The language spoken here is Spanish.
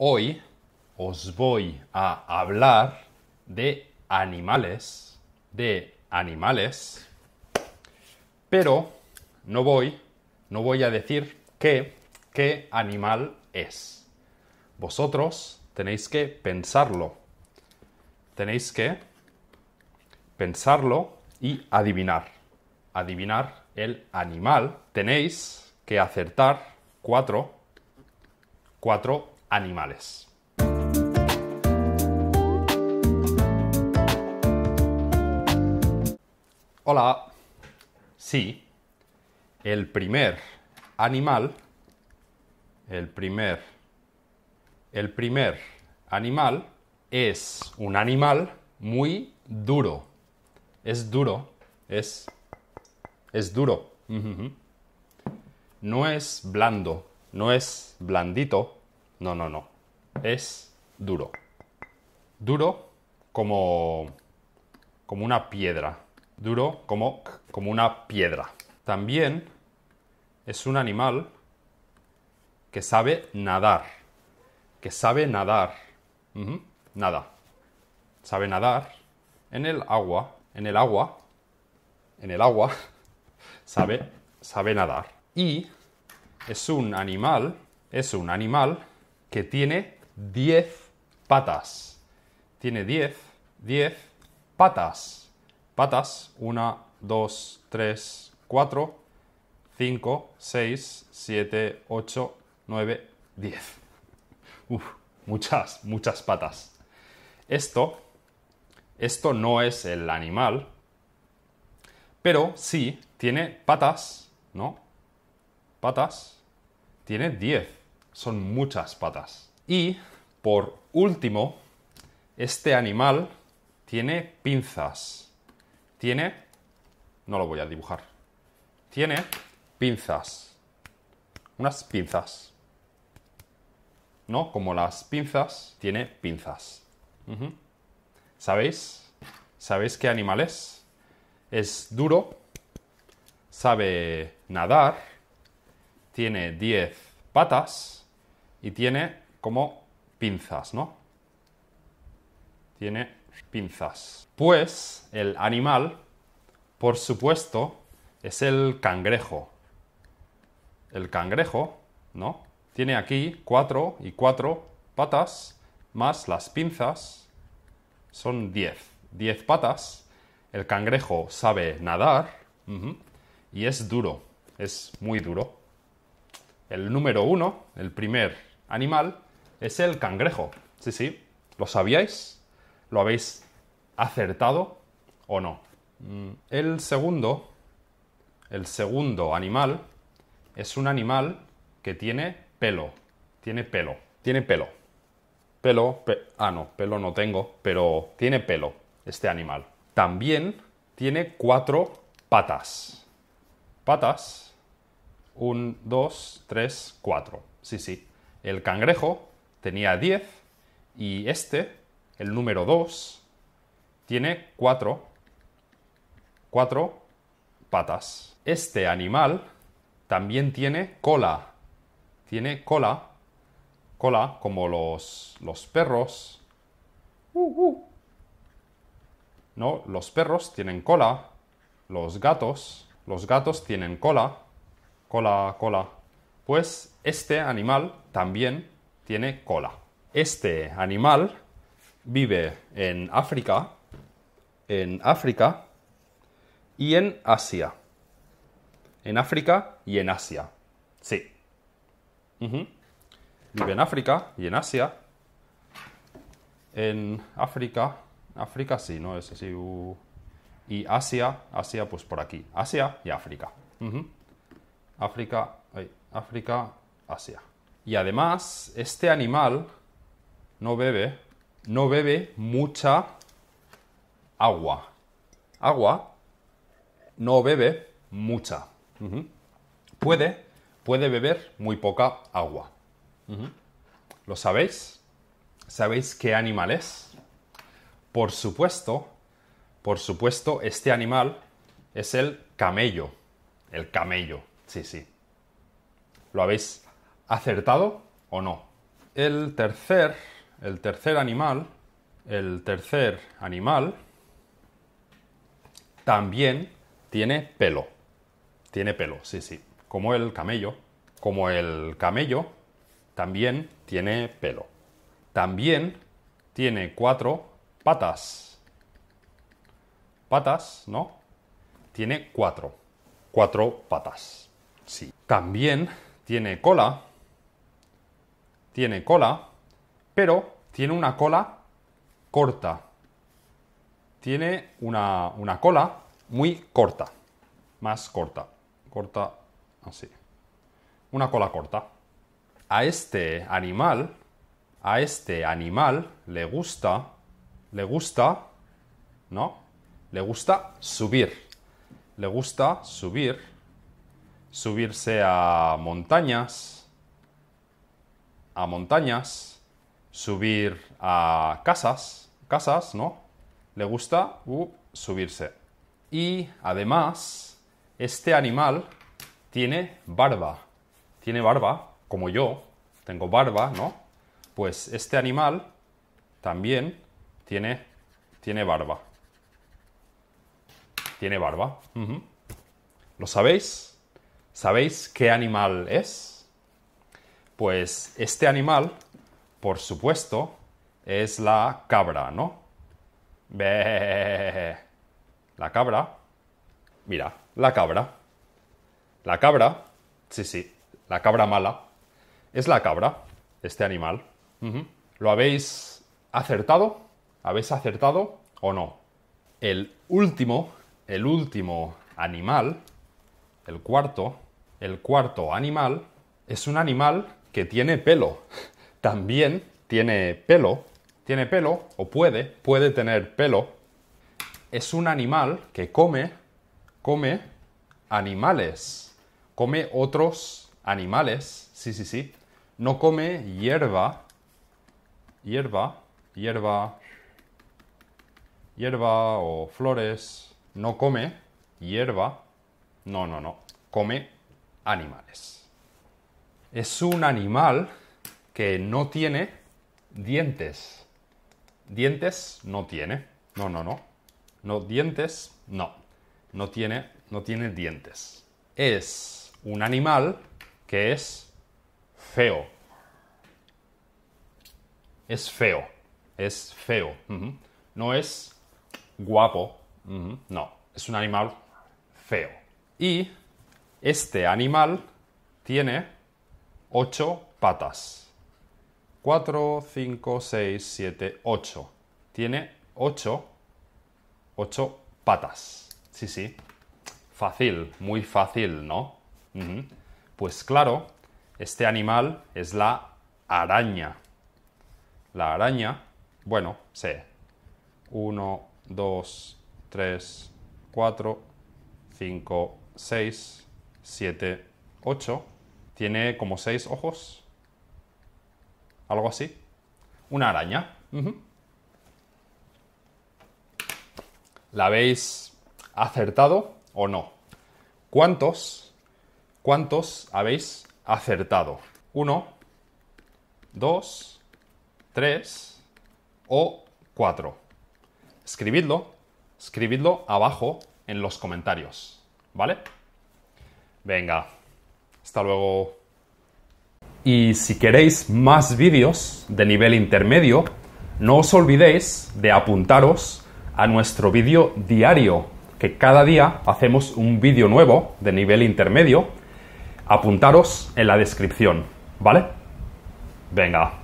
Hoy os voy a hablar de animales, de animales, pero no voy, no voy a decir qué, qué animal es. Vosotros tenéis que pensarlo, tenéis que pensarlo y adivinar, adivinar el animal. Tenéis que acertar cuatro, cuatro animales. Hola. Sí, el primer animal, el primer, el primer animal es un animal muy duro. Es duro, es, es duro. No es blando, no es blandito, no, no, no. Es duro. Duro como, como una piedra. Duro como, como una piedra. También es un animal que sabe nadar. Que sabe nadar. Nada. Sabe nadar en el agua. En el agua. En el agua. sabe, sabe nadar. Y es un animal. Es un animal que tiene 10 patas. Tiene 10, 10 patas. Patas, 1, 2, 3, 4, 5, 6, 7, 8, 9, 10. Uf, muchas, muchas patas. Esto, esto no es el animal, pero sí tiene patas, ¿no? Patas. Tiene 10 son muchas patas. Y, por último, este animal tiene pinzas. Tiene... No lo voy a dibujar. Tiene pinzas. Unas pinzas. ¿No? Como las pinzas, tiene pinzas. ¿Sabéis? ¿Sabéis qué animal es? Es duro, sabe nadar, tiene 10 patas, y tiene como pinzas, ¿no? Tiene pinzas. Pues el animal, por supuesto, es el cangrejo. El cangrejo, ¿no? Tiene aquí cuatro y cuatro patas, más las pinzas, son diez. Diez patas. El cangrejo sabe nadar y es duro, es muy duro. El número uno, el primer animal es el cangrejo. Sí, sí. ¿Lo sabíais? ¿Lo habéis acertado o no? Mm, el segundo, el segundo animal es un animal que tiene pelo. Tiene pelo. Tiene pelo. Pelo, ah no, pelo no tengo, pero tiene pelo este animal. También tiene cuatro patas. Patas. Un, dos, tres, cuatro. Sí, sí. El cangrejo tenía 10 y este, el número 2, tiene 4, 4 patas. Este animal también tiene cola. Tiene cola, cola como los, los perros. No, los perros tienen cola. Los gatos, los gatos tienen cola. Cola, cola. Pues este animal también tiene cola. Este animal vive en África, en África y en Asia. En África y en Asia. Sí. Vive en África y en Asia. En África. África sí, ¿no? Es así. y Asia. Asia, pues por aquí. Asia y África. África. África Asia. Y además, este animal no bebe, no bebe mucha agua. Agua no bebe mucha. Puede, puede beber muy poca agua. ¿Lo sabéis? ¿Sabéis qué animal es? Por supuesto, por supuesto, este animal es el camello. El camello, sí, sí. Lo habéis acertado o no. El tercer, el tercer animal, el tercer animal también tiene pelo. Tiene pelo, sí, sí. Como el camello. Como el camello también tiene pelo. También tiene cuatro patas. Patas, ¿no? Tiene cuatro. Cuatro patas. Sí. También tiene cola tiene cola, pero tiene una cola corta. Tiene una, una cola muy corta, más corta, corta así. Una cola corta. A este animal, a este animal le gusta, le gusta, ¿no? Le gusta subir. Le gusta subir, subirse a montañas, a montañas, subir a casas, casas, ¿no? Le gusta subirse. Y además, este animal tiene barba. Tiene barba, como yo, tengo barba, ¿no? Pues este animal también tiene, tiene barba. Tiene barba. ¿Lo sabéis? ¿Sabéis qué animal es? Pues este animal, por supuesto, es la cabra, ¿no? la cabra. Mira, la cabra. La cabra. Sí, sí. La cabra mala. Es la cabra, este animal. ¿Lo habéis acertado? ¿Habéis acertado o no? El último, el último animal, el cuarto, el cuarto animal, es un animal que tiene pelo, también tiene pelo, tiene pelo, o puede, puede tener pelo, es un animal que come, come animales, come otros animales, sí, sí, sí, no come hierba, hierba, hierba, hierba o flores, no come hierba, no, no, no, come animales es un animal que no tiene dientes. Dientes no tiene. No, no, no. No dientes, no. No tiene, no tiene dientes. Es un animal que es feo. Es feo. Es feo. No es guapo. No. Es un animal feo. Y este animal tiene 8 patas. 4, 5, 6, 7, 8. Tiene ocho 8 patas. Sí, sí. Fácil, muy fácil, ¿no? Pues claro, este animal es la araña. La araña, bueno, sé. 1, 2, 3, 4, 5, 6, 7, 8 tiene como seis ojos. Algo así. Una araña. ¿La habéis acertado o no? ¿Cuántos? ¿Cuántos habéis acertado? ¿Uno? ¿Dos? ¿Tres? ¿O cuatro? Escribidlo. Escribidlo abajo en los comentarios. ¿Vale? Venga. Hasta luego. Y si queréis más vídeos de nivel intermedio, no os olvidéis de apuntaros a nuestro vídeo diario, que cada día hacemos un vídeo nuevo de nivel intermedio. Apuntaros en la descripción, ¿vale? Venga,